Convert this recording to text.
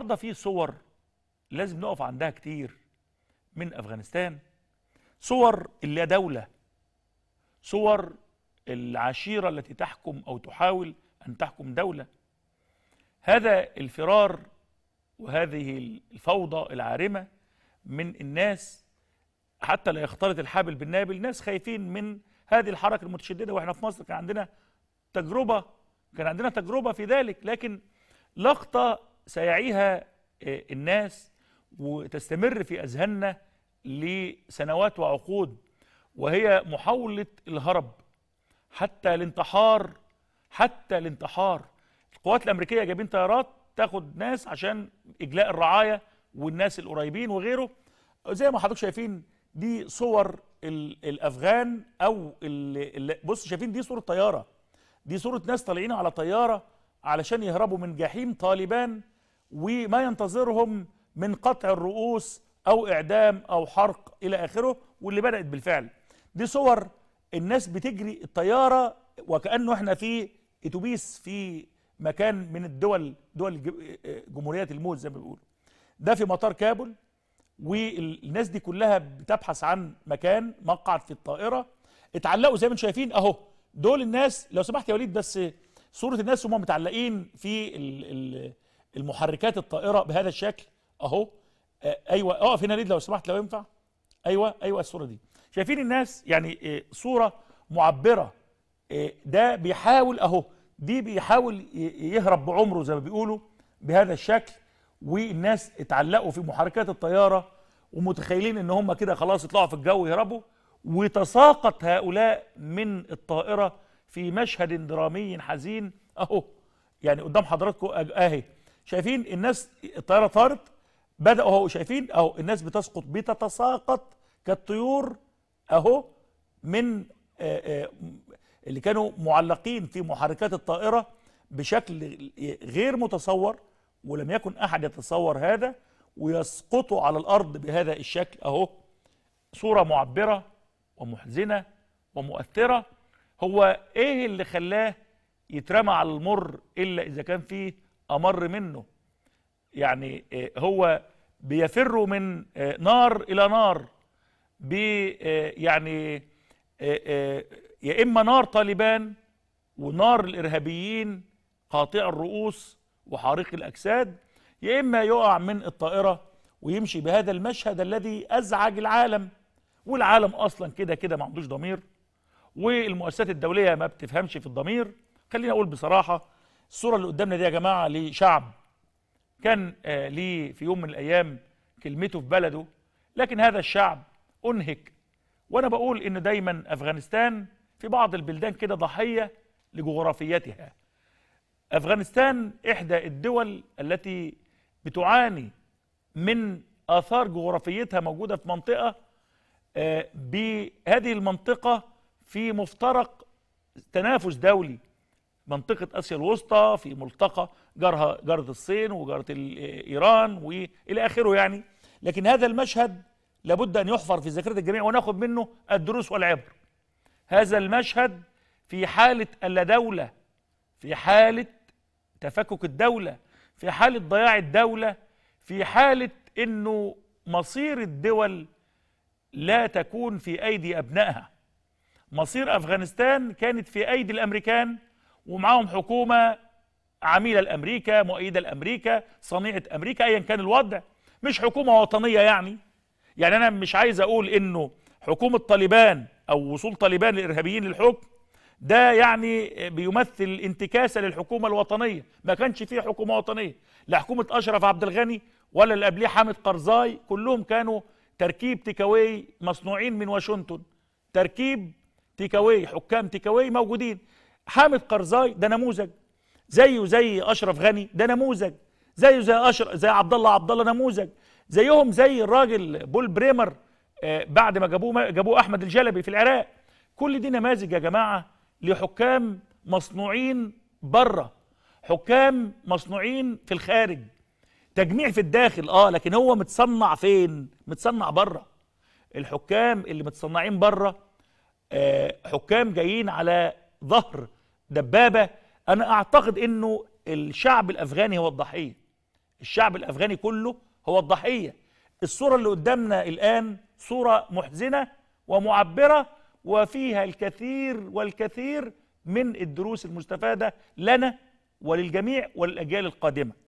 النهارده في صور لازم نقف عندها كتير من افغانستان صور اللا دوله صور العشيره التي تحكم او تحاول ان تحكم دوله هذا الفرار وهذه الفوضى العارمه من الناس حتى لا يختلط الحابل بالنابل ناس خايفين من هذه الحركه المتشدده واحنا في مصر كان عندنا تجربه كان عندنا تجربه في ذلك لكن لقطه سيعيها آه، الناس وتستمر في أذهاننا لسنوات وعقود وهي محاولة الهرب حتى الانتحار حتى الانتحار القوات الأمريكية جايبين طيارات تاخد ناس عشان إجلاء الرعاية والناس القريبين وغيره زي ما حضرتك شايفين دي صور الافغان او بص شايفين دي صوره طياره دي صوره ناس طالعين على طياره علشان يهربوا من جحيم طالبان وما ينتظرهم من قطع الرؤوس أو إعدام أو حرق إلى آخره واللي بدأت بالفعل دي صور الناس بتجري الطيارة وكأنه احنا في اتوبيس في مكان من الدول دول جمهوريات الموت زي ما بيقولوا ده في مطار كابول والناس دي كلها بتبحث عن مكان مقعد في الطائرة اتعلقوا زي ما انتم شايفين اهو دول الناس لو سمحت يا وليد بس صورة الناس وهم متعلقين في ال المحركات الطائره بهذا الشكل اهو آه، ايوه اقف هنا ليه لو سمحت لو ينفع ايوه ايوه الصوره دي شايفين الناس يعني آه، صوره معبره آه، ده بيحاول اهو دي بيحاول يهرب بعمره زي ما بيقولوا بهذا الشكل والناس اتعلقوا في محركات الطياره ومتخيلين ان هم كده خلاص يطلعوا في الجو يهربوا وتساقط هؤلاء من الطائره في مشهد درامي حزين اهو يعني قدام حضراتكم اهي شايفين الناس الطياره طارت بداوا اهو شايفين اهو الناس بتسقط بتتساقط كالطيور اهو من آآ آه، آآ آه، اللي كانوا معلقين في محركات الطائره بشكل غير متصور ولم يكن احد يتصور هذا ويسقطوا على الارض بهذا الشكل اهو صوره معبره ومحزنه ومؤثره هو ايه اللي خلاه يترمى على المر الا اذا كان فيه امر منه يعني آه، هو بيفر من آه، نار الى نار بي آه، يعني يا اما نار طالبان ونار الارهابيين قاطع الرؤوس وحارق الاجساد يا اما يقع من الطائره ويمشي بهذا المشهد الذي ازعج العالم والعالم اصلا كده كده ما عندوش ضمير والمؤسسات الدوليه ما بتفهمش في الضمير خليني اقول بصراحه الصورة اللي قدامنا دي يا جماعة لشعب كان آه، ليه في يوم من الأيام كلمته في بلده لكن هذا الشعب أنهك وأنا بقول إن دايما أفغانستان في بعض البلدان كده ضحية لجغرافيتها أفغانستان إحدى الدول التي بتعاني من آثار جغرافيتها موجودة في منطقة آه، بهذه المنطقة في مفترق تنافس دولي منطقة آسيا الوسطى في ملتقى جارها جارة الصين وجارة إيران وإلى آخره يعني لكن هذا المشهد لابد أن يحفر في ذاكرة الجميع وناخد منه الدروس والعبر هذا المشهد في حالة اللادولة دولة في حالة تفكك الدولة في حالة ضياع الدولة في حالة أنه مصير الدول لا تكون في أيدي أبنائها مصير أفغانستان كانت في أيدي الأمريكان ومعاهم حكومه عميله لامريكا مؤيده لامريكا صنيعه امريكا ايا كان الوضع مش حكومه وطنيه يعني يعني انا مش عايز اقول انه حكومه طالبان او وصول طالبان الإرهابيين للحكم ده يعني بيمثل انتكاسه للحكومه الوطنيه ما كانش فيه حكومه وطنيه لا حكومه اشرف عبد الغني ولا اللي قبليه حامد قرزاي كلهم كانوا تركيب تيكاوي مصنوعين من واشنطن تركيب تيكاوي حكام تيكاوي موجودين حامد قرزاي ده نموذج زيه زي اشرف غني ده نموذج زيه زي أشر... زي عبد الله عبد الله نموذج زيهم زي الراجل بول بريمر آه، بعد ما جابوه جابوه احمد الجلبي في العراق كل دي نماذج يا جماعه لحكام مصنوعين بره حكام مصنوعين في الخارج تجميع في الداخل اه لكن هو متصنع فين متصنع بره الحكام اللي متصنعين بره آه حكام جايين على ظهر دبابه انا اعتقد انه الشعب الافغاني هو الضحيه الشعب الافغاني كله هو الضحيه الصوره اللي قدامنا الان صوره محزنه ومعبره وفيها الكثير والكثير من الدروس المستفاده لنا وللجميع وللاجيال القادمه